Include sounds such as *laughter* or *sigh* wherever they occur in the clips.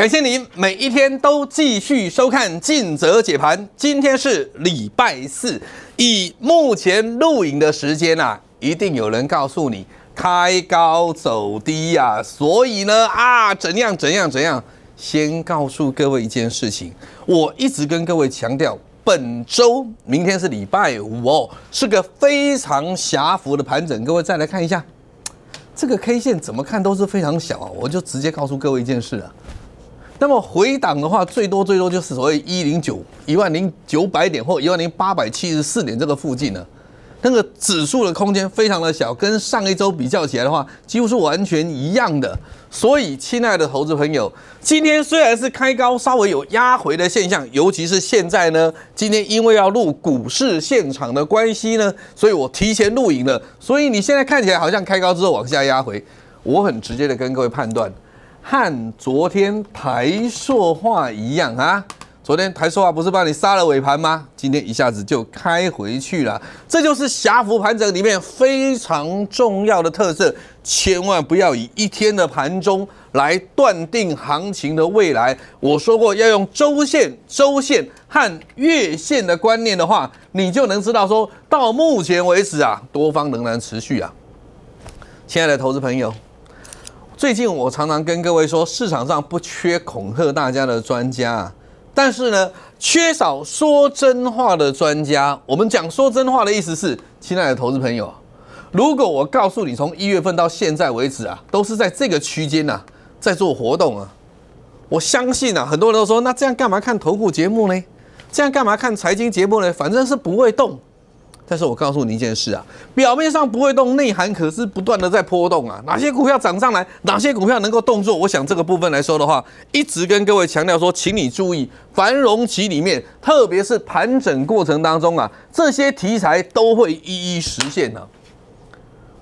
感谢您每一天都继续收看《尽责解盘》。今天是礼拜四，以目前录影的时间呐，一定有人告诉你开高走低呀。所以呢啊，怎样怎样怎样？先告诉各位一件事情，我一直跟各位强调，本周明天是礼拜五哦，是个非常狭幅的盘整。各位再来看一下这个 K 线，怎么看都是非常小啊。我就直接告诉各位一件事了。那么回档的话，最多最多就是所谓一零九一万零九百点或一万零八百七十四点这个附近呢，那个指数的空间非常的小，跟上一周比较起来的话，几乎是完全一样的。所以，亲爱的投资朋友，今天虽然是开高，稍微有压回的现象，尤其是现在呢，今天因为要录股市现场的关系呢，所以我提前录影了，所以你现在看起来好像开高之后往下压回，我很直接的跟各位判断。和昨天台塑化一样啊，昨天台塑化不是帮你杀了尾盘吗？今天一下子就开回去了，这就是狭幅盘整里面非常重要的特色。千万不要以一天的盘中来断定行情的未来。我说过要用周线、周线和月线的观念的话，你就能知道说到目前为止啊，多方仍然持续啊，亲爱的投资朋友。最近我常常跟各位说，市场上不缺恐吓大家的专家，但是呢，缺少说真话的专家。我们讲说真话的意思是，亲爱的投资朋友，如果我告诉你，从一月份到现在为止啊，都是在这个区间呢，在做活动啊，我相信啊，很多人都说，那这样干嘛看投顾节目呢？这样干嘛看财经节目呢？反正是不会动。但是我告诉你一件事啊，表面上不会动，内涵可是不断的在波动啊。哪些股票涨上来，哪些股票能够动作？我想这个部分来说的话，一直跟各位强调说，请你注意，繁荣期里面，特别是盘整过程当中啊，这些题材都会一一实现的。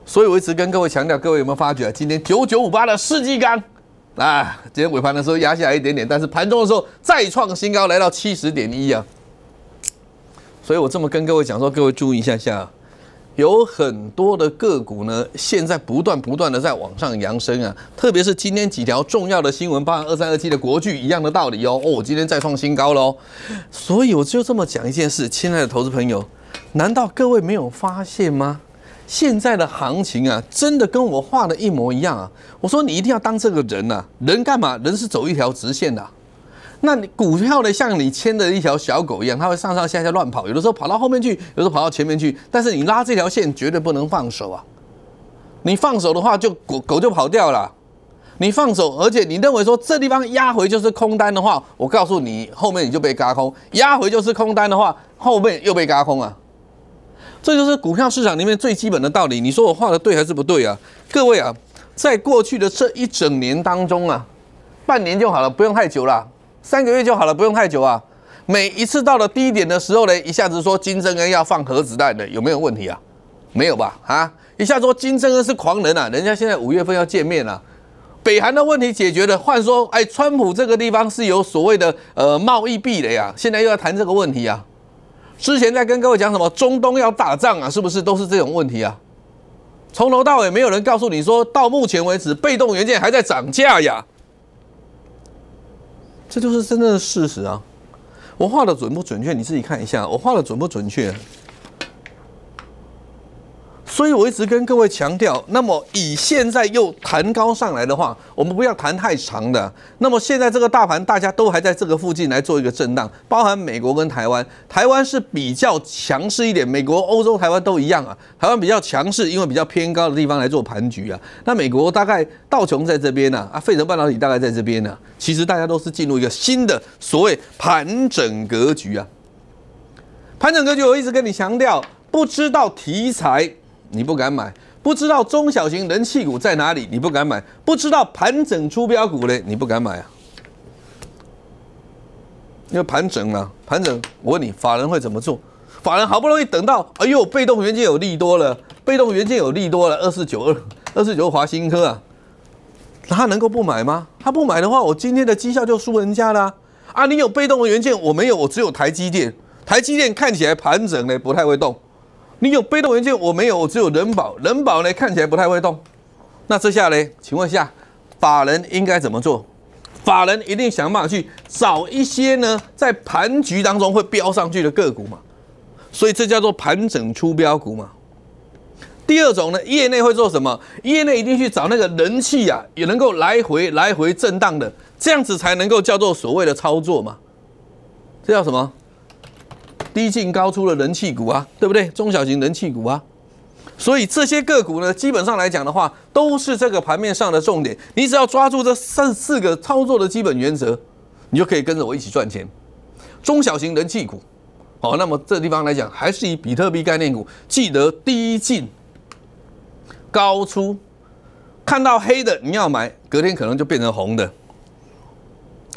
所以我一直跟各位强调，各位有没有发觉啊？今天九九五八的世纪钢啊，今天尾盘的时候压下来一点点，但是盘中的时候再创新高，来到七十点一啊。所以，我这么跟各位讲，说各位注意一下下，有很多的个股呢，现在不断不断的在往上扬升啊，特别是今天几条重要的新闻，包含二三二七的国巨一样的道理哦。哦，今天再创新高喽。所以我就这么讲一件事，亲爱的投资朋友，难道各位没有发现吗？现在的行情啊，真的跟我画的一模一样啊。我说你一定要当这个人呐，人干嘛？人是走一条直线的。那你股票呢？像你牵着一条小狗一样，它会上上下下乱跑，有的时候跑到后面去，有的时候跑到前面去。但是你拉这条线绝对不能放手啊！你放手的话，就狗狗就跑掉了。你放手，而且你认为说这地方压回就是空单的话，我告诉你，后面你就被嘎空；压回就是空单的话，后面又被嘎空啊！这就是股票市场里面最基本的道理。你说我画的对还是不对啊？各位啊，在过去的这一整年当中啊，半年就好了，不用太久了。三个月就好了，不用太久啊！每一次到了低点的时候呢，一下子说金正恩要放核子弹的，有没有问题啊？没有吧？啊，一下说金正恩是狂人啊！人家现在五月份要见面了，北韩的问题解决了，换说，哎，川普这个地方是有所谓的呃贸易壁垒啊，现在又要谈这个问题啊！之前在跟各位讲什么中东要打仗啊，是不是都是这种问题啊？从头到尾没有人告诉你说，到目前为止，被动元件还在涨价呀。这就是真正的事实啊！我画的准不准确？你自己看一下，我画的准不准确？所以我一直跟各位强调，那么以现在又弹高上来的话，我们不要弹太长的。那么现在这个大盘大家都还在这个附近来做一个震荡，包含美国跟台湾，台湾是比较强势一点，美国、欧洲、台湾都一样啊。台湾比较强势，因为比较偏高的地方来做盘局啊。那美国大概道琼在这边呢，啊，费城半导体大概在这边呢。其实大家都是进入一个新的所谓盘整格局啊，盘整格局我一直跟你强调，不知道题材。你不敢买，不知道中小型人气股在哪里，你不敢买；不知道盘整出标股嘞，你不敢买啊。因为盘整啊，盘整，我问你，法人会怎么做？法人好不容易等到，哎呦，被动元件有利多了，被动元件有利多了，二四九二，二四九华新科啊，他能够不买吗？他不买的话，我今天的绩效就输人家了啊！你有被动元件，我没有，我只有台积电，台积电看起来盘整呢，不太会动。你有被动元件，我没有，我只有人保。人保呢看起来不太会动，那这下呢？请问一下，法人应该怎么做？法人一定想办法去找一些呢，在盘局当中会飙上去的个股嘛。所以这叫做盘整出标股嘛。第二种呢，业内会做什么？业内一定去找那个人气啊，也能够来回来回震荡的，这样子才能够叫做所谓的操作嘛。这叫什么？低进高出的人气股啊，对不对？中小型人气股啊，所以这些个股呢，基本上来讲的话，都是这个盘面上的重点。你只要抓住这三四个操作的基本原则，你就可以跟着我一起赚钱。中小型人气股，好，那么这地方来讲，还是以比特币概念股。记得低进高出，看到黑的你要买，隔天可能就变成红的；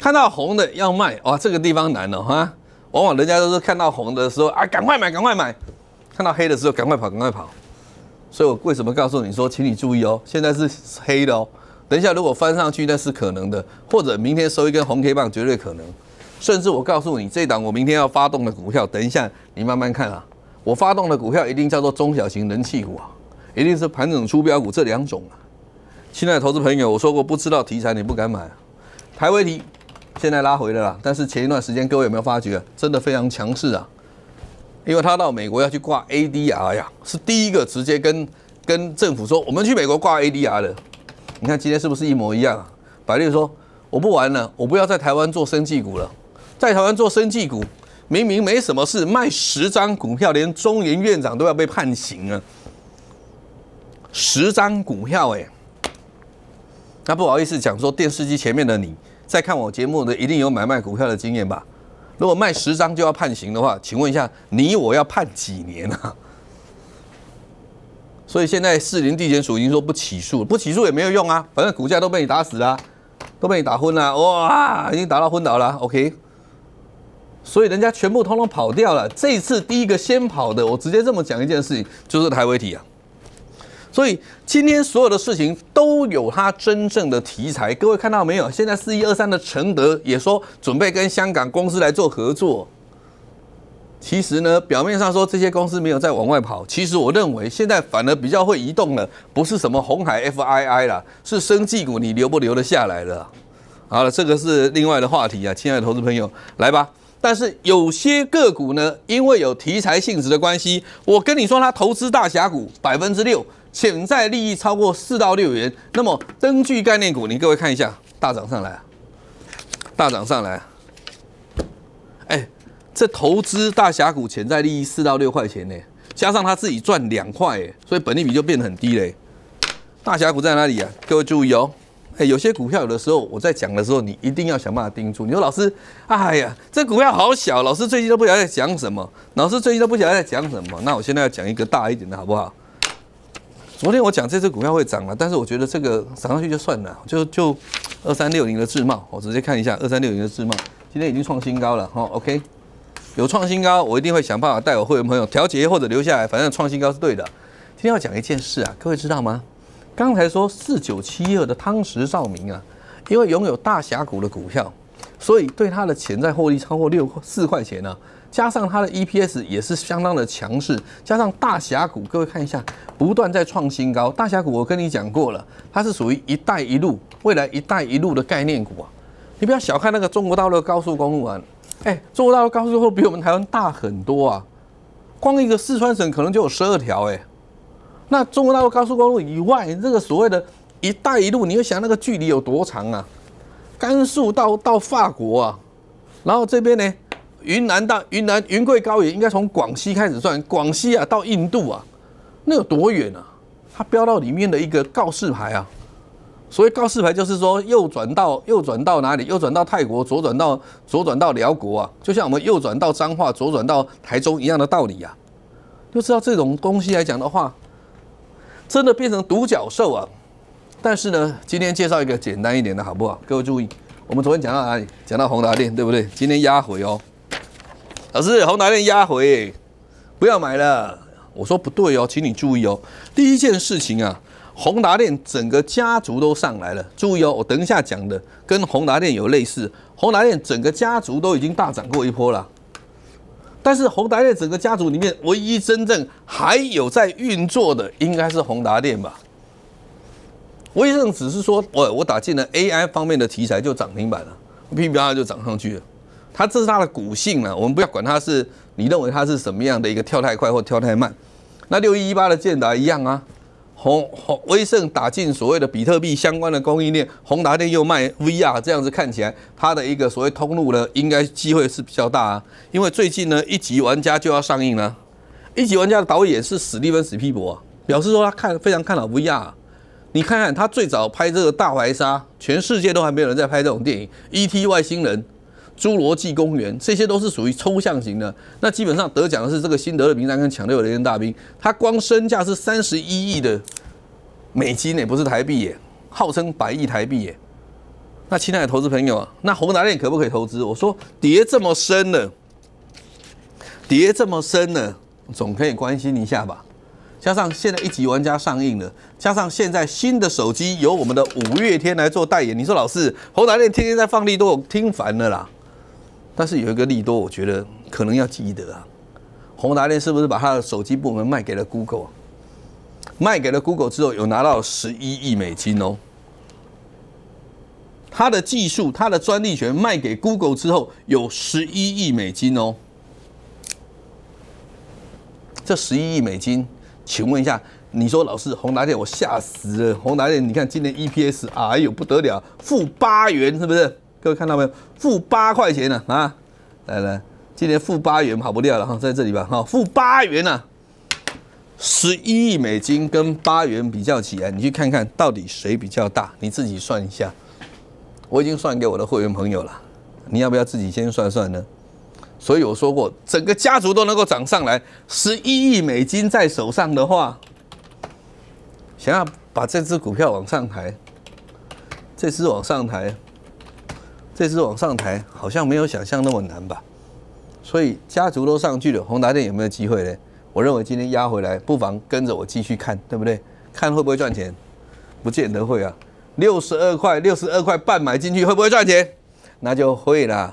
看到红的要卖。哇，这个地方难了哈。往往人家都是看到红的时候啊，赶快买，赶快买；看到黑的时候，赶快跑，赶快跑。所以，我为什么告诉你说，请你注意哦，现在是黑的哦。等一下，如果翻上去，那是可能的；或者明天收一根红 K 棒，绝对可能。甚至我告诉你，这档我明天要发动的股票，等一下你慢慢看啊。我发动的股票一定叫做中小型人气股啊，一定是盘整出标股这两种啊。亲爱的投资朋友，我说过，不知道题材你不敢买，啊，台威题。现在拉回了啦，但是前一段时间各位有没有发觉，真的非常强势啊？因为他到美国要去挂 ADR 呀，是第一个直接跟跟政府说，我们去美国挂 ADR 的。你看今天是不是一模一样？啊？百丽说我不玩了，我不要在台湾做生技股了，在台湾做生技股明明没什么事，卖十张股票，连中研院长都要被判刑啊！十张股票，哎，那不好意思讲说电视机前面的你。在看我节目的一定有买卖股票的经验吧？如果卖十张就要判刑的话，请问一下，你我要判几年啊？所以现在市林地检署已经说不起诉，不起诉也没有用啊，反正股价都被你打死啊，都被你打昏了，哇，已经打到昏倒了，OK。所以人家全部通通跑掉了，这一次第一个先跑的，我直接这么讲一件事情，就是台维体啊。所以今天所有的事情都有它真正的题材，各位看到没有？现在四一二三的承德也说准备跟香港公司来做合作。其实呢，表面上说这些公司没有在往外跑，其实我认为现在反而比较会移动了。不是什么红海 FII 啦，是生技股，你留不留得下来了？好了，这个是另外的话题啊，亲爱的投资朋友，来吧。但是有些个股呢，因为有题材性质的关系，我跟你说，它投资大峡谷百分之六。潜在利益超过四到六元，那么灯具概念股，您各位看一下，大涨上来，大涨上来。哎，这投资大峡谷潜在利益四到六块钱呢，加上他自己赚两块，哎，所以本利比就变得很低嘞。大峡谷在哪里啊？各位注意哦，哎，有些股票有的时候我在讲的时候，你一定要想办法盯住。你说老师，哎呀，这股票好小，老师最近都不晓得在讲什么，老师最近都不晓得在讲什么。那我现在要讲一个大一点的好不好？昨天我讲这只股票会涨了，但是我觉得这个涨上去就算了，就就二三六零的智茂，我直接看一下二三六零的智茂，今天已经创新高了，好，OK，有创新高，我一定会想办法带我会员朋友调节或者留下来，反正创新高是对的。今天要讲一件事啊，各位知道吗？刚才说四九七二的汤石照明啊，因为拥有大峡谷的股票，所以对它的潜在获利超过六四块钱呢。加上它的 EPS 也是相当的强势，加上大峡谷，各位看一下，不断在创新高。大峡谷我跟你讲过了，它是属于“一带一路”未来“一带一路”的概念股啊。你不要小看那个中国陆的高速公路啊，哎，中国大陆高速公路比我们台湾大很多啊。光一个四川省可能就有十二条哎。那中国大陆高速公路以外，这个所谓的“一带一路”，你要想那个距离有多长啊？甘肃到到法国啊，然后这边呢？云南到云南云贵高原应该从广西开始算，广西啊到印度啊，那有多远啊？它标到里面的一个告示牌啊，所谓告示牌就是说右转到右转到哪里？右转到泰国，左转到左转到辽国啊，就像我们右转到彰化，左转到台中一样的道理啊。就知道这种东西来讲的话，真的变成独角兽啊。但是呢，今天介绍一个简单一点的好不好？各位注意，我们昨天讲到哪里？讲到宏达店，对不对？今天压回哦。老师，宏达电压回，不要买了。我说不对哦，请你注意哦。第一件事情啊，宏达电整个家族都上来了，注意哦。我等一下讲的跟宏达电有类似，宏达电整个家族都已经大涨过一波了。但是宏达电整个家族里面，唯一真正还有在运作的，应该是宏达电吧。威盛只是说我我打进了 AI 方面的题材，就涨停板了，噼 p 啪就涨上去了。它这是它的骨性了，我们不要管它是你认为它是什么样的一个跳太快或跳太慢。那六一一八的建达一样啊，红红威盛打进所谓的比特币相关的供应链，宏达电又卖 VR，这样子看起来，它的一个所谓通路呢，应该机会是比较大啊。因为最近呢，一级玩家就要上映了，一级玩家的导演是史蒂文·史皮伯，表示说他看非常看好 VR。你看看他最早拍这个大白鲨，全世界都还没有人在拍这种电影，ET 外星人。《侏罗纪公园》，这些都是属于抽象型的。那基本上得奖的是这个《新德勒名单跟《抢六雷大兵》，它光身价是三十一亿的美金也不是台币耶，号称百亿台币耶。那亲爱的投资朋友啊，那宏达电可不可以投资？我说，跌这么深了，跌这么深了，总可以关心一下吧。加上现在一级玩家上映了，加上现在新的手机由我们的五月天来做代言，你说老师，宏达电天天在放利，都听烦了啦。但是有一个利多，我觉得可能要记得啊。宏达电是不是把他的手机部门卖给了 Google？卖给了 Google 之后，有拿到十一亿美金哦。他的技术、他的专利权卖给 Google 之后，有十一亿美金哦。这十一亿美金，请问一下，你说老师，宏达电我吓死了！宏达电，你看今年 EPS 哎呦不得了，负八元，是不是？各位看到没有？负八块钱呢啊，来来，今天负八元跑不掉了哈，在这里吧，哈，负八元呢，十一亿美金跟八元比较起来，你去看看到底谁比较大，你自己算一下，我已经算给我的会员朋友了，你要不要自己先算算呢？所以我说过，整个家族都能够涨上来，十一亿美金在手上的话，想要把这只股票往上抬，这只往上抬。这次往上抬好像没有想象那么难吧？所以家族都上去了，宏达电有没有机会呢？我认为今天压回来，不妨跟着我继续看，对不对？看会不会赚钱，不见得会啊。六十二块、六十二块半买进去，会不会赚钱？那就会啦。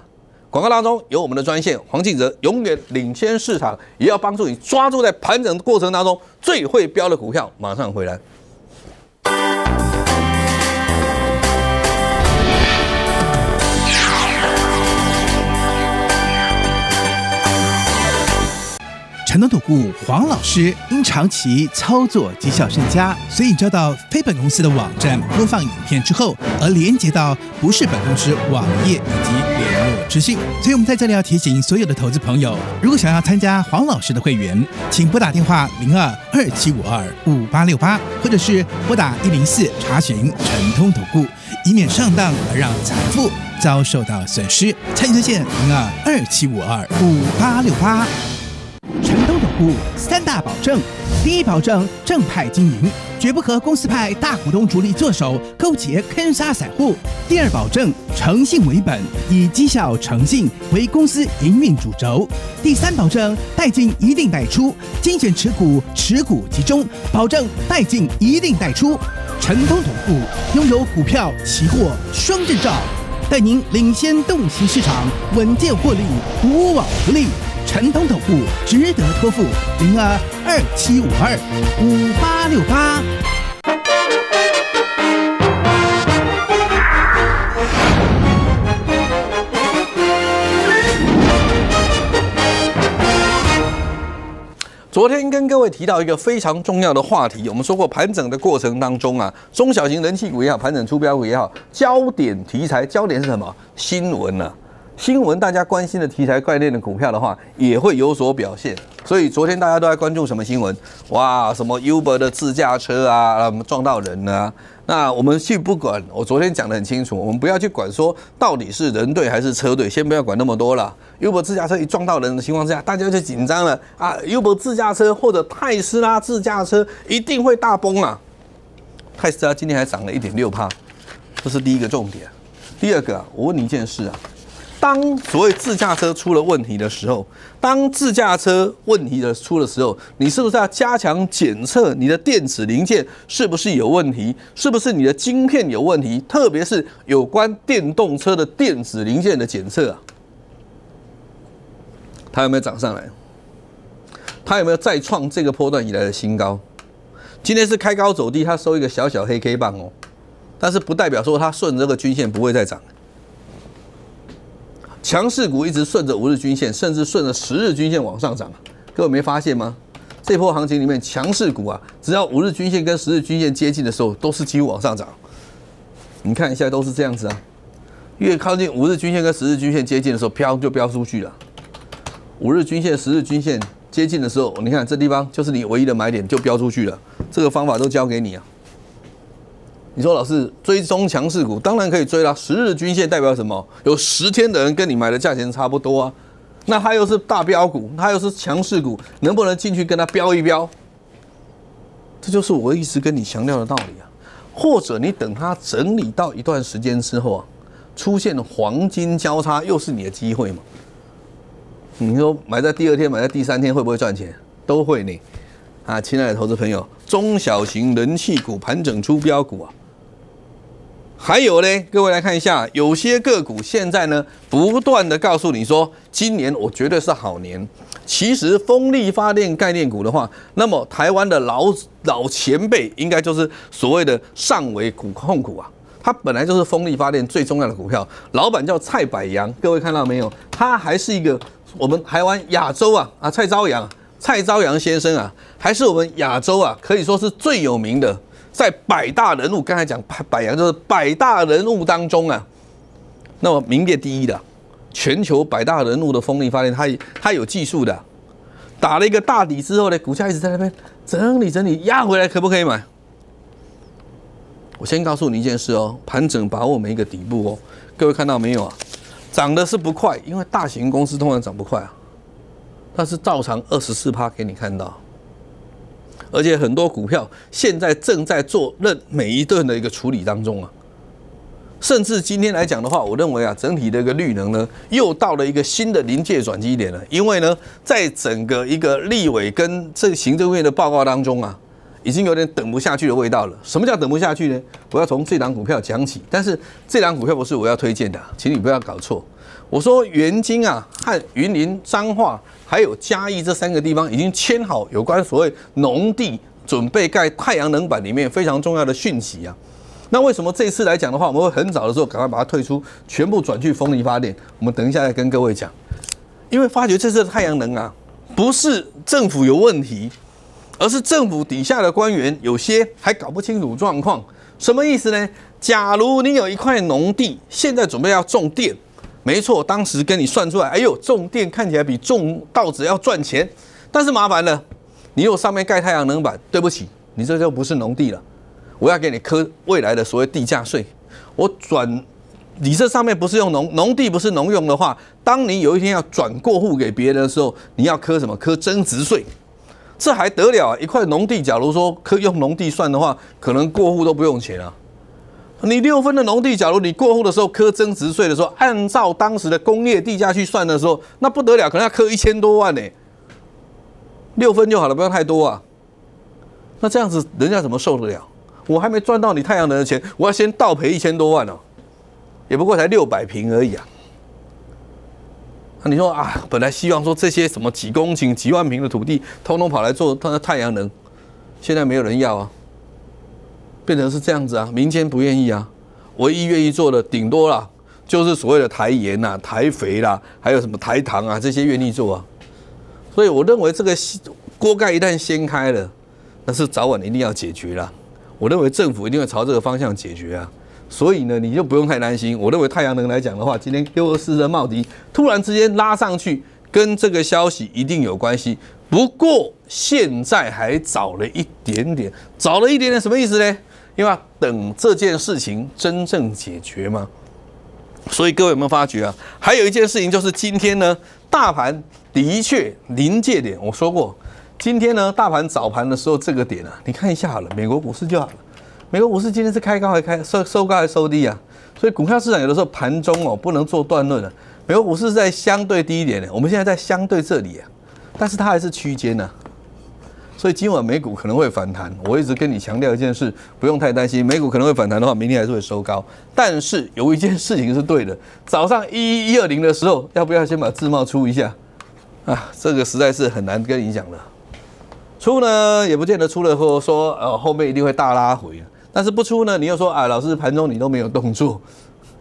广告当中有我们的专线黄敬哲永远领先市场，也要帮助你抓住在盘整过程当中最会标的股票。马上回来。陈通投顾黄老师因长期操作绩效甚佳，所以遭到非本公司的网站播放影片之后，而连接到不是本公司网页以及联络资讯。所以我们在这里要提醒所有的投资朋友，如果想要参加黄老师的会员，请拨打电话零二二七五二五八六八，或者是拨打一零四查询陈通投顾，以免上当而让财富遭受到损失。参与推线零二二七五二五八六八。城东总部三大保证：第一保证，正派经营，绝不和公司派大股东主力坐手勾结坑杀散户；第二保证，诚信为本，以绩效诚信为公司营运主轴；第三保证，代进一定代出，精选持股，持股集中，保证代进一定代出。城东总部拥有股票、期货双证照，带您领先洞悉市场，稳健获利，无往不利。陈东总部值得托付，零二二七五二五八六八。昨天跟各位提到一个非常重要的话题，我们说过盘整的过程当中啊，中小型人气股也好，盘整出标股也好，焦点题材焦点是什么？新闻呢？新闻大家关心的题材概念的股票的话，也会有所表现。所以昨天大家都在关注什么新闻？哇，什么 Uber 的自驾车啊，撞到人了。那我们去不管，我昨天讲的很清楚，我们不要去管说到底是人对还是车队，先不要管那么多了。Uber 自驾车一撞到人的情况下，大家就紧张了啊！Uber 自驾车或者泰斯拉自驾车一定会大崩啊！泰斯拉今天还涨了一点六帕，这是第一个重点。第二个啊，我问你一件事啊。当所谓自驾车出了问题的时候，当自驾车问题的出的时候，你是不是要加强检测你的电子零件是不是有问题，是不是你的晶片有问题？特别是有关电动车的电子零件的检测啊，它有没有涨上来？它有没有再创这个波段以来的新高？今天是开高走低，它收一个小小黑 K 棒哦，但是不代表说它顺这个均线不会再涨。强势股一直顺着五日均线，甚至顺着十日均线往上涨，各位没发现吗？这波行情里面强势股啊，只要五日均线跟十日均线接近的时候，都是几乎往上涨。你看一下，都是这样子啊，越靠近五日均线跟十日均线接近的时候，飘就飘出去了。五日均线、十日均线接近的时候，你看这地方就是你唯一的买点，就飙出去了。这个方法都教给你啊。你说老师追踪强势股，当然可以追啦。十日均线代表什么？有十天的人跟你买的价钱差不多啊。那它又是大标股，它又是强势股，能不能进去跟它标一标？这就是我一直跟你强调的道理啊。或者你等它整理到一段时间之后啊，出现黄金交叉，又是你的机会嘛。你说买在第二天，买在第三天会不会赚钱？都会呢。啊，亲爱的投资朋友，中小型人气股盘整出标股啊。还有呢，各位来看一下，有些个股现在呢，不断的告诉你说，今年我绝对是好年。其实风力发电概念股的话，那么台湾的老老前辈应该就是所谓的上尾股控股啊，它本来就是风力发电最重要的股票。老板叫蔡百阳，各位看到没有？他还是一个我们台湾亚洲啊啊蔡朝阳，蔡朝阳先生啊，还是我们亚洲啊，可以说是最有名的。在百大人物刚才讲百百洋就是百大人物当中啊，那么名列第一的全球百大人物的风力发电，它它有技术的，打了一个大底之后呢，股价一直在那边整理整理压回来，可不可以买？我先告诉你一件事哦，盘整把握每一个底部哦，各位看到没有啊？涨的是不快，因为大型公司通常涨不快啊，但是照常二十四趴给你看到。而且很多股票现在正在做任每一顿的一个处理当中啊，甚至今天来讲的话，我认为啊，整体的一个绿能呢，又到了一个新的临界转机点了。因为呢，在整个一个立委跟这行政院的报告当中啊，已经有点等不下去的味道了。什么叫等不下去呢？我要从这档股票讲起，但是这档股票不是我要推荐的，请你不要搞错。我说元晶啊和云林彰化。还有嘉义这三个地方已经签好有关所谓农地准备盖太阳能板里面非常重要的讯息啊，那为什么这次来讲的话，我们会很早的时候赶快把它退出，全部转去风力发电？我们等一下再跟各位讲，因为发觉这次太阳能啊，不是政府有问题，而是政府底下的官员有些还搞不清楚状况，什么意思呢？假如你有一块农地，现在准备要种电。没错，当时跟你算出来，哎呦，种电看起来比种稻子要赚钱，但是麻烦了，你又上面盖太阳能板，对不起，你这就不是农地了，我要给你磕未来的所谓地价税。我转，你这上面不是用农农地，不是农用的话，当你有一天要转过户给别人的时候，你要磕什么？磕增值税？这还得了啊！一块农地，假如说磕用农地算的话，可能过户都不用钱啊。你六分的农地，假如你过户的时候科增值税的时候，按照当时的工业地价去算的时候，那不得了，可能要科一千多万呢。六分就好了，不要太多啊。那这样子人家怎么受得了？我还没赚到你太阳能的钱，我要先倒赔一千多万呢，也不过才六百平而已啊。那你说啊，本来希望说这些什么几公顷、几万平的土地，通通跑来做他的太阳能，现在没有人要啊。变成是这样子啊，民间不愿意啊，唯一愿意做的顶多了就是所谓的台盐呐、台肥啦，还有什么台糖啊，这些愿意做啊。所以我认为这个锅盖一旦掀开了，那是早晚一定要解决啦。我认为政府一定会朝这个方向解决啊。所以呢，你就不用太担心。我认为太阳能来讲的话，今天 Q 二四的茂迪突然之间拉上去，跟这个消息一定有关系。不过现在还早了一点点，早了一点点什么意思呢？因为等这件事情真正解决吗？所以各位有没有发觉啊？还有一件事情就是今天呢，大盘的确临界点。我说过，今天呢，大盘早盘的时候这个点啊，你看一下好了，美国股市就好了。美国股市今天是开高还开收收高还收低啊？所以股票市场有的时候盘中哦不能做断论啊。美国股市在相对低一点，我们现在在相对这里啊，但是它还是区间呢。所以今晚美股可能会反弹，我一直跟你强调一件事，不用太担心，美股可能会反弹的话，明天还是会收高。但是有一件事情是对的，早上一一二零的时候，要不要先把自贸出一下？啊，这个实在是很难跟你讲了。出呢也不见得出了后说，呃，后面一定会大拉回但是不出呢，你又说啊，老师盘中你都没有动作，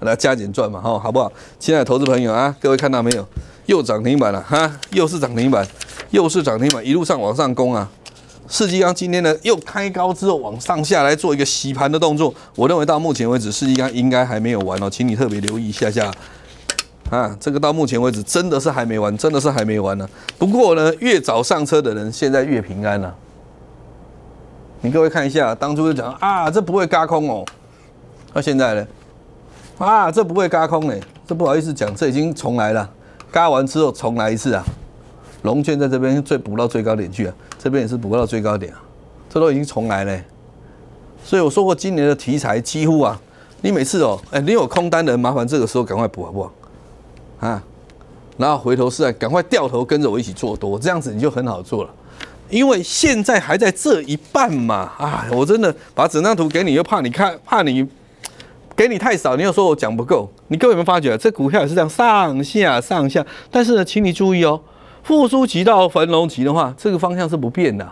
来加紧赚嘛哈，好不好？亲爱的投资朋友啊，各位看到没有？又涨停板了哈，又是涨停板，又是涨停板，一路上往上攻啊。四纪刚今天呢又开高之后往上下来做一个洗盘的动作，我认为到目前为止四纪刚应该还没有完哦，请你特别留意一下下，啊，这个到目前为止真的是还没完，真的是还没完呢。不过呢，越早上车的人现在越平安了。你各位看一下，当初就讲啊，这不会割空哦，那现在呢，啊，这不会割空哎，这不好意思讲，这已经重来了，割完之后重来一次啊。龙券在这边最补到最高点去啊。这边也是补到最高点这都已经重来嘞，所以我说过今年的题材几乎啊，你每次哦，哎，你有空单的麻烦这个时候赶快补好不好？啊，然后回头是啊，赶快掉头跟着我一起做多，这样子你就很好做了，因为现在还在这一半嘛啊，我真的把整张图给你，又怕你看怕你给你太少，你又说我讲不够，你各位有没有发觉这股票也是这样上下上下，但是呢，请你注意哦。复苏期到繁荣期的话，这个方向是不变的。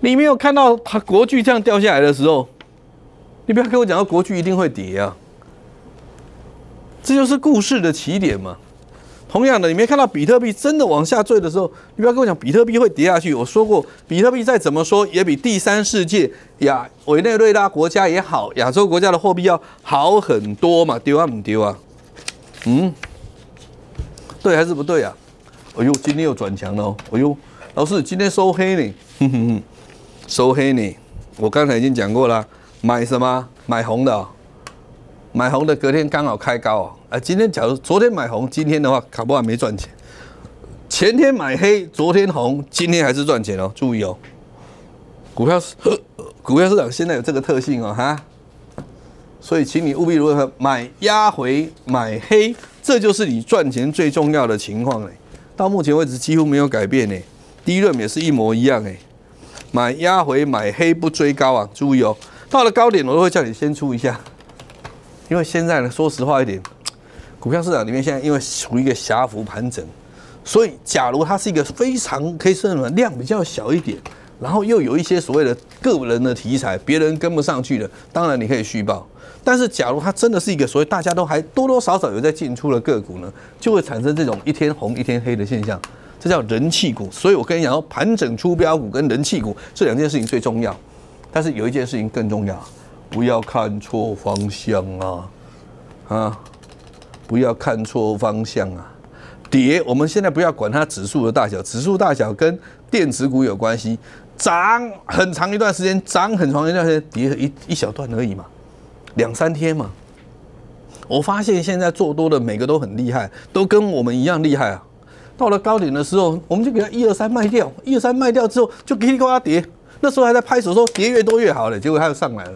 你没有看到它国巨这样掉下来的时候，你不要跟我讲国巨一定会跌啊。这就是故事的起点嘛。同样的，你没看到比特币真的往下坠的时候，你不要跟我讲比特币会跌下去。我说过，比特币再怎么说也比第三世界、亚委内瑞拉国家也好，亚洲国家的货币要好很多嘛，丢啊？不丢啊？嗯，对还是不对啊？哎呦，今天又转强了哦！哎呦，老师，今天收黑你，*laughs* 收黑你。我刚才已经讲过了，买什么？买红的哦，买红的隔天刚好开高啊。今天假如昨天买红，今天的话，卡不还没赚钱？前天买黑，昨天红，今天还是赚钱哦。注意哦，股票市 *clears throat* 股票市场现在有这个特性哦，哈。所以，请你务必如何买压回买黑，这就是你赚钱最重要的情况嘞。到目前为止几乎没有改变呢，第一轮也是一模一样哎，买压回买黑不追高啊，注意哦，到了高点我都会叫你先出一下，因为现在呢，说实话一点，股票市场里面现在因为处一个狭幅盘整，所以假如它是一个非常可以说什么量比较小一点，然后又有一些所谓的个人的题材，别人跟不上去的，当然你可以续报。但是，假如它真的是一个所谓大家都还多多少少有在进出的个股呢，就会产生这种一天红一天黑的现象，这叫人气股。所以我跟你讲，盘整出标股跟人气股这两件事情最重要。但是有一件事情更重要，不要看错方向啊啊！不要看错方向啊！跌，我们现在不要管它指数的大小，指数大小跟电子股有关系。涨很长一段时间，涨很长一段时间，跌一一小段而已嘛。两三天嘛，我发现现在做多的每个都很厉害，都跟我们一样厉害啊。到了高点的时候，我们就给他一二三卖掉，一二三卖掉之后就叽里呱啦跌。那时候还在拍手说跌越多越好了，结果他又上来了。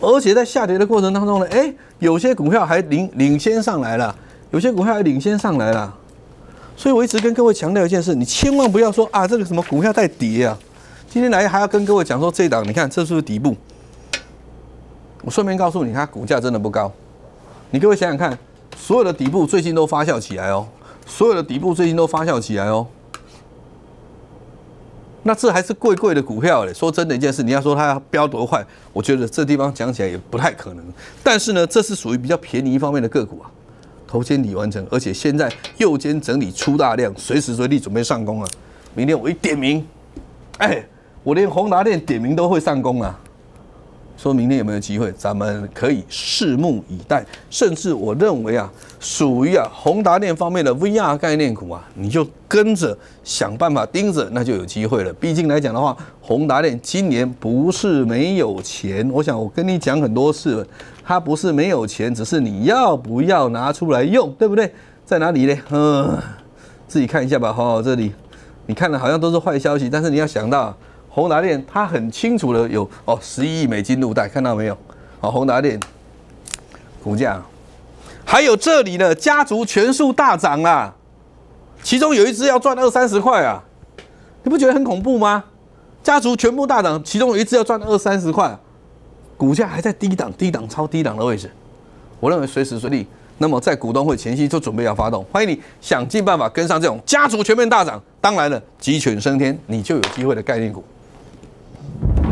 而且在下跌的过程当中呢，哎，有些股票还领领先上来了，有些股票还领先上来了。所以我一直跟各位强调一件事：你千万不要说啊，这个什么股票在跌啊。今天来还要跟各位讲说，这档你看这是不是底部？我顺便告诉你，它股价真的不高。你各位想想看，所有的底部最近都发酵起来哦，所有的底部最近都发酵起来哦。那这还是贵贵的股票嘞。说真的一件事，你要说它要飙多快，我觉得这地方讲起来也不太可能。但是呢，这是属于比较便宜一方面的个股啊，头肩底完成，而且现在右肩整理出大量，随时随地准备上攻啊。明天我一点名，哎，我连宏达电点名都会上攻啊。说明天有没有机会，咱们可以拭目以待。甚至我认为啊，属于啊宏达电方面的 VR 概念股啊，你就跟着想办法盯着，那就有机会了。毕竟来讲的话，宏达电今年不是没有钱。我想我跟你讲很多次，了，它不是没有钱，只是你要不要拿出来用，对不对？在哪里呢？嗯，自己看一下吧。好，这里你看了好像都是坏消息，但是你要想到。宏达电，它很清楚的有哦，十一亿美金入袋，看到没有？哦，宏达电股价，还有这里呢，家族全数大涨啦，其中有一只要赚二三十块啊，你不觉得很恐怖吗？家族全部大涨，其中有一只要赚二三十块，股价还在低档、低档、超低档的位置，我认为随时随地，那么在股东会前夕就准备要发动，欢迎你想尽办法跟上这种家族全面大涨，当然了，鸡犬升天，你就有机会的概念股。